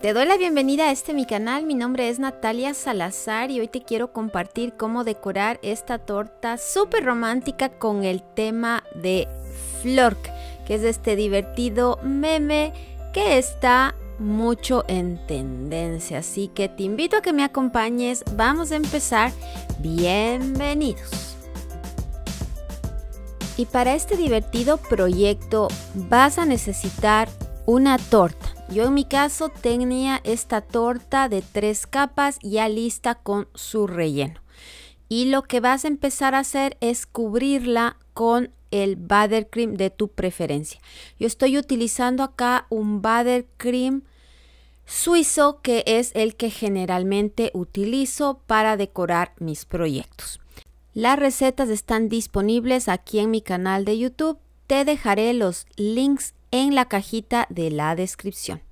Te doy la bienvenida a este mi canal, mi nombre es Natalia Salazar y hoy te quiero compartir cómo decorar esta torta súper romántica con el tema de Flork, que es este divertido meme que está mucho en tendencia, así que te invito a que me acompañes, vamos a empezar, bienvenidos. Y para este divertido proyecto vas a necesitar una torta. Yo en mi caso tenía esta torta de tres capas ya lista con su relleno. Y lo que vas a empezar a hacer es cubrirla con el buttercream de tu preferencia. Yo estoy utilizando acá un buttercream suizo que es el que generalmente utilizo para decorar mis proyectos. Las recetas están disponibles aquí en mi canal de YouTube. Te dejaré los links en la cajita de la descripción.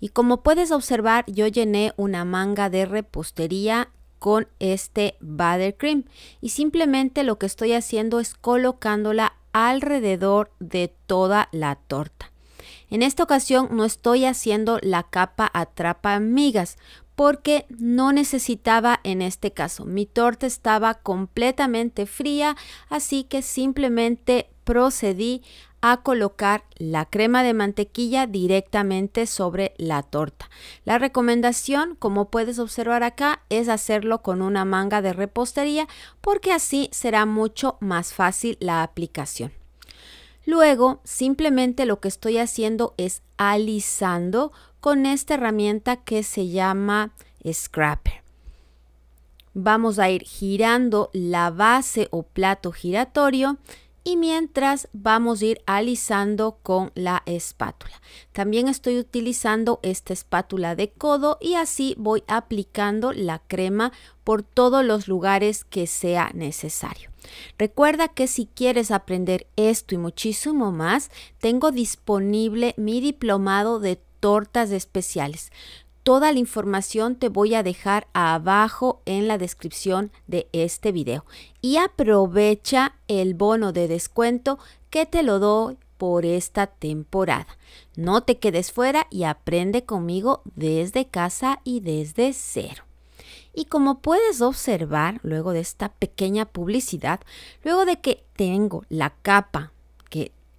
Y como puedes observar, yo llené una manga de repostería con este buttercream y simplemente lo que estoy haciendo es colocándola alrededor de toda la torta. En esta ocasión no estoy haciendo la capa atrapa migas porque no necesitaba en este caso. Mi torta estaba completamente fría, así que simplemente procedí a colocar la crema de mantequilla directamente sobre la torta. La recomendación, como puedes observar acá, es hacerlo con una manga de repostería porque así será mucho más fácil la aplicación. Luego, simplemente lo que estoy haciendo es alisando con esta herramienta que se llama scrapper. Vamos a ir girando la base o plato giratorio y mientras vamos a ir alisando con la espátula. También estoy utilizando esta espátula de codo y así voy aplicando la crema por todos los lugares que sea necesario. Recuerda que si quieres aprender esto y muchísimo más, tengo disponible mi diplomado de tortas especiales Toda la información te voy a dejar abajo en la descripción de este video. Y aprovecha el bono de descuento que te lo doy por esta temporada. No te quedes fuera y aprende conmigo desde casa y desde cero. Y como puedes observar, luego de esta pequeña publicidad, luego de que tengo la capa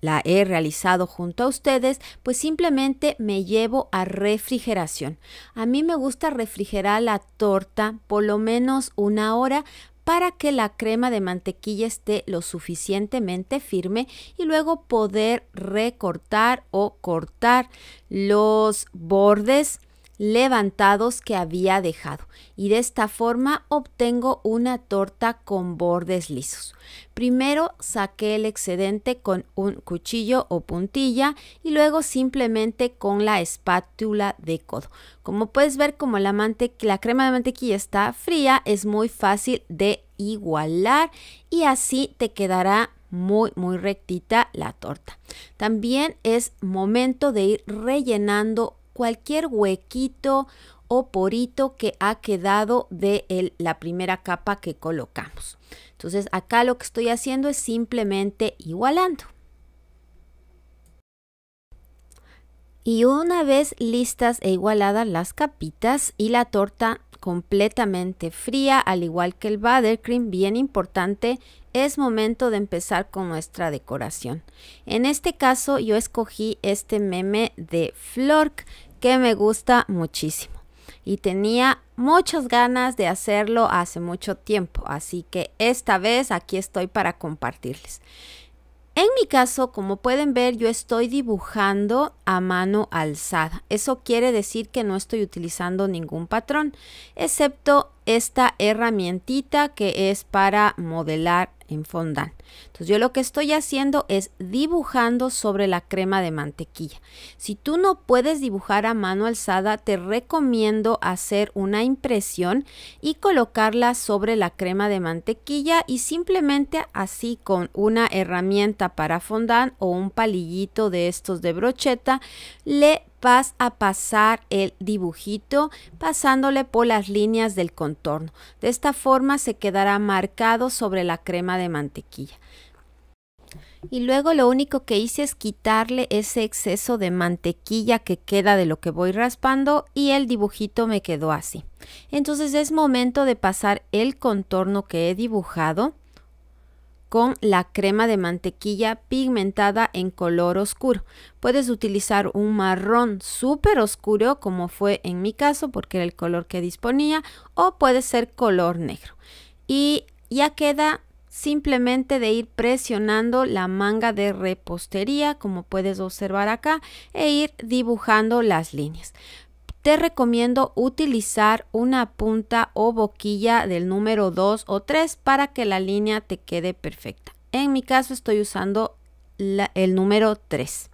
la he realizado junto a ustedes, pues simplemente me llevo a refrigeración. A mí me gusta refrigerar la torta por lo menos una hora para que la crema de mantequilla esté lo suficientemente firme y luego poder recortar o cortar los bordes levantados que había dejado y de esta forma obtengo una torta con bordes lisos. Primero saqué el excedente con un cuchillo o puntilla y luego simplemente con la espátula de codo. Como puedes ver como la, la crema de mantequilla está fría es muy fácil de igualar y así te quedará muy muy rectita la torta. También es momento de ir rellenando cualquier huequito o porito que ha quedado de la primera capa que colocamos. Entonces acá lo que estoy haciendo es simplemente igualando. Y una vez listas e igualadas las capitas y la torta completamente fría, al igual que el buttercream, bien importante, es momento de empezar con nuestra decoración. En este caso yo escogí este meme de Flork, que me gusta muchísimo. Y tenía muchas ganas de hacerlo hace mucho tiempo, así que esta vez aquí estoy para compartirles. En mi caso, como pueden ver, yo estoy dibujando a mano alzada. Eso quiere decir que no estoy utilizando ningún patrón, excepto esta herramientita que es para modelar en fondant. Entonces yo lo que estoy haciendo es dibujando sobre la crema de mantequilla. Si tú no puedes dibujar a mano alzada, te recomiendo hacer una impresión y colocarla sobre la crema de mantequilla y simplemente así con una herramienta para fondant o un palillito de estos de brocheta le vas a pasar el dibujito pasándole por las líneas del contorno. De esta forma se quedará marcado sobre la crema de mantequilla. Y luego lo único que hice es quitarle ese exceso de mantequilla que queda de lo que voy raspando y el dibujito me quedó así. Entonces es momento de pasar el contorno que he dibujado con la crema de mantequilla pigmentada en color oscuro. Puedes utilizar un marrón súper oscuro como fue en mi caso porque era el color que disponía o puede ser color negro. Y ya queda simplemente de ir presionando la manga de repostería como puedes observar acá e ir dibujando las líneas te recomiendo utilizar una punta o boquilla del número 2 o 3 para que la línea te quede perfecta. En mi caso estoy usando el número 3.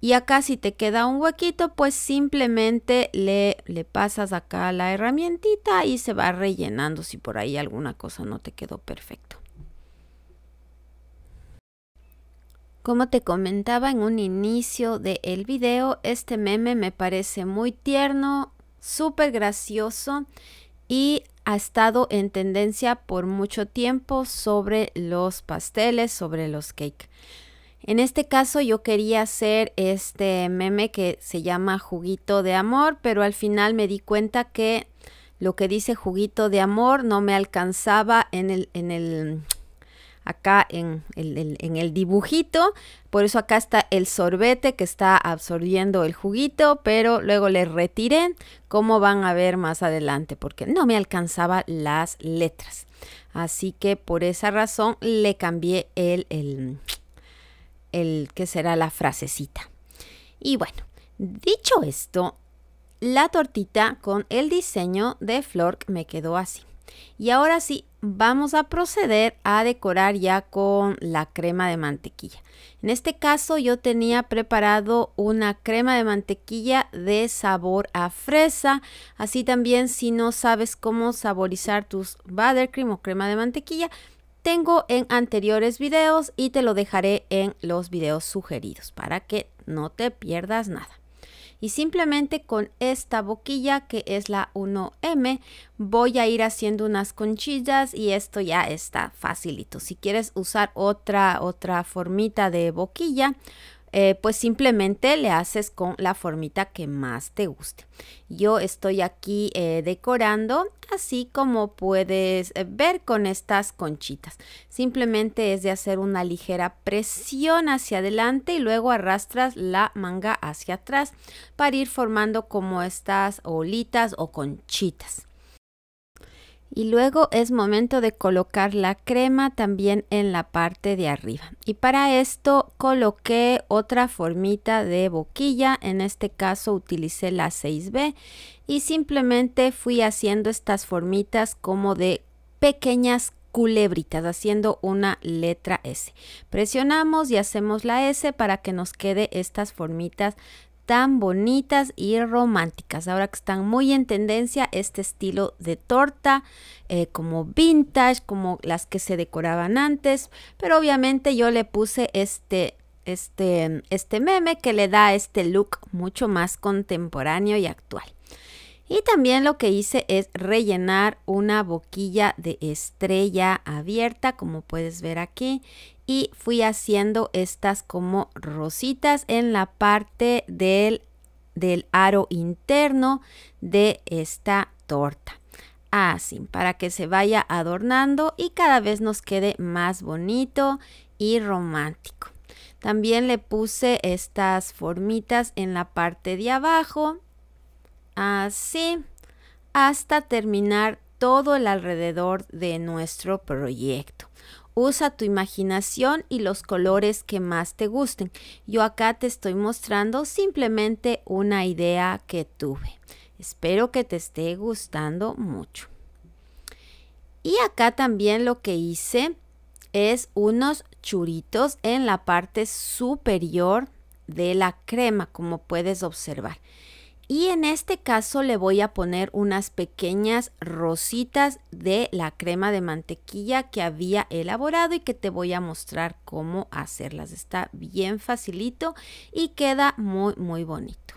Y acá si te queda un huequito, pues simplemente le, le pasas acá la herramientita y se va rellenando si por ahí alguna cosa no te quedó perfecto. Como te comentaba en un inicio del video, este meme me parece muy tierno, súper gracioso y ha estado en tendencia por mucho tiempo sobre los pasteles, sobre los cakes. En este caso yo quería hacer este meme que se llama juguito de amor, pero al final me di cuenta que lo que dice juguito de amor no me alcanzaba en el, en el acá en el, dibujito. Por eso acá está el sorbete que está absorbiendo el juguito, pero luego le retiré, como van a ver más adelante, porque no me alcanzaba las letras. Así que por esa razón le cambié el, el, el que será la frasecita. Y bueno, dicho esto, la tortita con el diseño de Flork me quedó así. Y ahora sí, vamos a proceder a decorar ya con la crema de mantequilla. En este caso yo tenía preparado una crema de mantequilla de sabor a fresa. Así también si no sabes cómo saborizar tus buttercream o crema de mantequilla, tengo en anteriores videos y te lo dejaré en los videos sugeridos para que no te pierdas nada y simplemente con esta boquilla que es la 1M voy a ir haciendo unas conchillas y esto ya está facilito. Si quieres usar otra, otra formita de boquilla, eh, pues simplemente le haces con la formita que más te guste. Yo estoy aquí eh, decorando, así como puedes eh, ver con estas conchitas. Simplemente es de hacer una ligera presión hacia adelante y luego arrastras la manga hacia atrás para ir formando como estas olitas o conchitas. Y luego es momento de colocar la crema también en la parte de arriba. Y para esto coloqué otra formita de boquilla, en este caso utilicé la 6B y simplemente fui haciendo estas formitas como de pequeñas culebritas, haciendo una letra S. Presionamos y hacemos la S para que nos quede estas formitas tan bonitas y románticas. Ahora que están muy en tendencia este estilo de torta, eh, como vintage, como las que se decoraban antes. Pero obviamente yo le puse este, este, este meme que le da este look mucho más contemporáneo y actual. Y también lo que hice es rellenar una boquilla de estrella abierta, como puedes ver aquí, y fui haciendo estas como rositas en la parte del, del aro interno de esta torta. Así, para que se vaya adornando y cada vez nos quede más bonito y romántico. También le puse estas formitas en la parte de abajo, así, hasta terminar todo el alrededor de nuestro proyecto. Usa tu imaginación y los colores que más te gusten. Yo acá te estoy mostrando simplemente una idea que tuve. Espero que te esté gustando mucho. Y acá también lo que hice es unos churitos en la parte superior de la crema, como puedes observar. Y en este caso le voy a poner unas pequeñas rositas de la crema de mantequilla que había elaborado y que te voy a mostrar cómo hacerlas. Está bien facilito y queda muy muy bonito.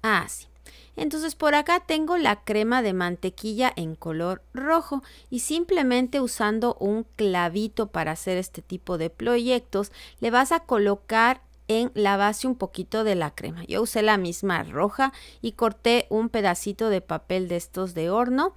Así. Ah, Entonces por acá tengo la crema de mantequilla en color rojo y simplemente usando un clavito para hacer este tipo de proyectos le vas a colocar en la base un poquito de la crema. Yo usé la misma roja y corté un pedacito de papel de estos de horno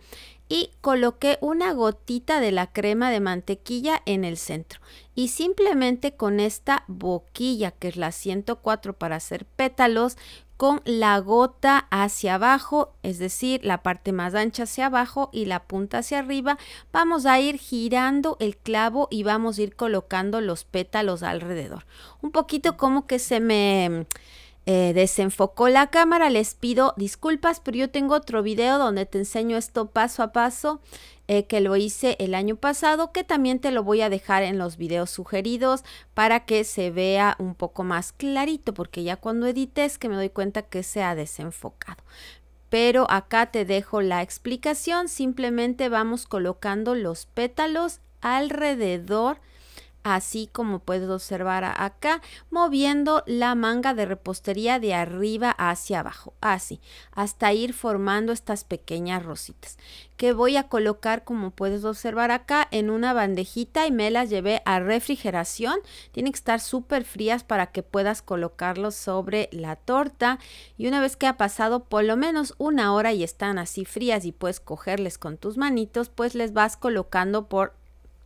y coloqué una gotita de la crema de mantequilla en el centro. Y simplemente con esta boquilla, que es la 104 para hacer pétalos, con la gota hacia abajo, es decir, la parte más ancha hacia abajo y la punta hacia arriba. Vamos a ir girando el clavo y vamos a ir colocando los pétalos alrededor. Un poquito como que se me eh, desenfocó la cámara. Les pido disculpas, pero yo tengo otro vídeo donde te enseño esto paso a paso eh, que lo hice el año pasado, que también te lo voy a dejar en los videos sugeridos para que se vea un poco más clarito, porque ya cuando edites que me doy cuenta que se ha desenfocado pero acá te dejo la explicación, simplemente vamos colocando los pétalos alrededor así como puedes observar acá, moviendo la manga de repostería de arriba hacia abajo, así, hasta ir formando estas pequeñas rositas que voy a colocar como puedes observar acá en una bandejita y me las llevé a refrigeración. Tienen que estar súper frías para que puedas colocarlos sobre la torta y una vez que ha pasado por lo menos una hora y están así frías y puedes cogerles con tus manitos pues les vas colocando por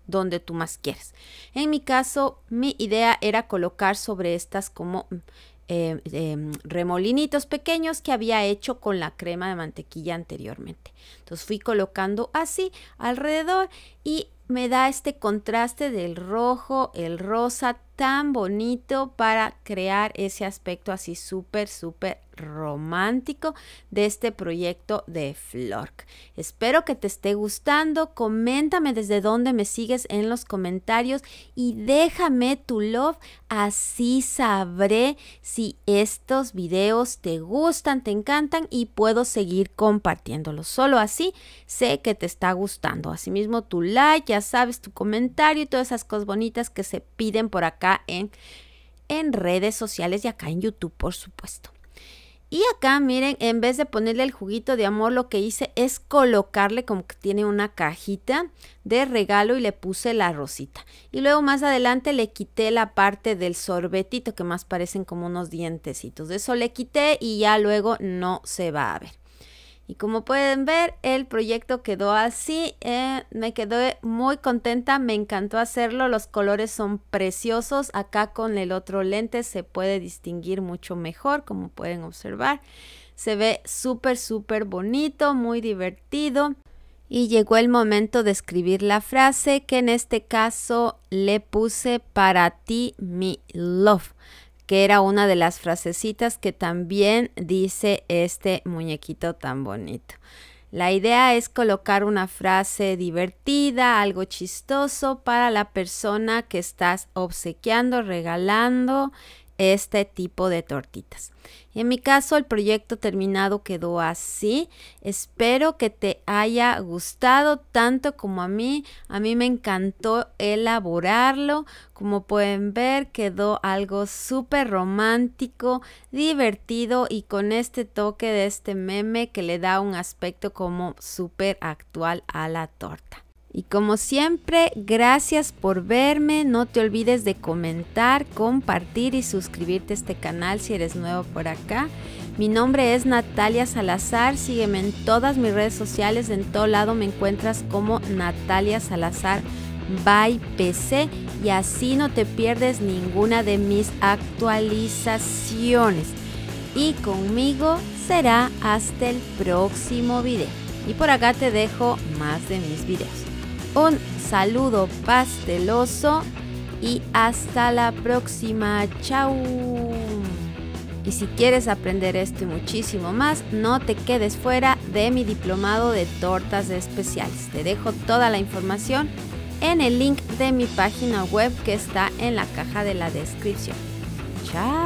donde tú más quieres. En mi caso, mi idea era colocar sobre estas como em, em, remolinitos pequeños que había hecho con la crema de mantequilla anteriormente. Entonces fui colocando así alrededor y me da este contraste del rojo, el rosa tan bonito para crear ese aspecto así súper, súper romántico de este proyecto de Flork. Espero que te esté gustando. Coméntame desde dónde me sigues en los comentarios y déjame tu love. Así sabré si estos videos te gustan, te encantan y puedo seguir compartiéndolos. Solo así sé que te está gustando. Asimismo, tu like, ya sabes, tu comentario y todas esas cosas bonitas que se piden por acá en, en redes sociales y acá en YouTube, por supuesto. Y acá, miren, en vez de ponerle el juguito de amor, lo que hice es colocarle como que tiene una cajita de regalo y le puse la rosita. Y luego más adelante le quité la parte del sorbetito que más parecen como unos dientecitos. de Eso le quité y ya luego no se va a ver. Y como pueden ver, el proyecto quedó así. Eh, me quedé muy contenta, me encantó hacerlo. Los colores son preciosos. Acá con el otro lente se puede distinguir mucho mejor, como pueden observar. Se ve súper, súper bonito, muy divertido. Y llegó el momento de escribir la frase que en este caso le puse para ti, mi love que era una de las frasecitas que también dice este muñequito tan bonito. La idea es colocar una frase divertida, algo chistoso para la persona que estás obsequiando, regalando, este tipo de tortitas. En mi caso el proyecto terminado quedó así. Espero que te haya gustado tanto como a mí. A mí me encantó elaborarlo. Como pueden ver quedó algo súper romántico, divertido y con este toque de este meme que le da un aspecto como súper actual a la torta. Y como siempre, gracias por verme. No te olvides de comentar, compartir y suscribirte a este canal si eres nuevo por acá. Mi nombre es Natalia Salazar. Sígueme en todas mis redes sociales. En todo lado me encuentras como Natalia Salazar by PC. Y así no te pierdes ninguna de mis actualizaciones. Y conmigo será hasta el próximo video. Y por acá te dejo más de mis videos. Un saludo pasteloso y hasta la próxima. Chao. Y si quieres aprender esto y muchísimo más, no te quedes fuera de mi diplomado de tortas especiales. Te dejo toda la información en el link de mi página web que está en la caja de la descripción. Chao.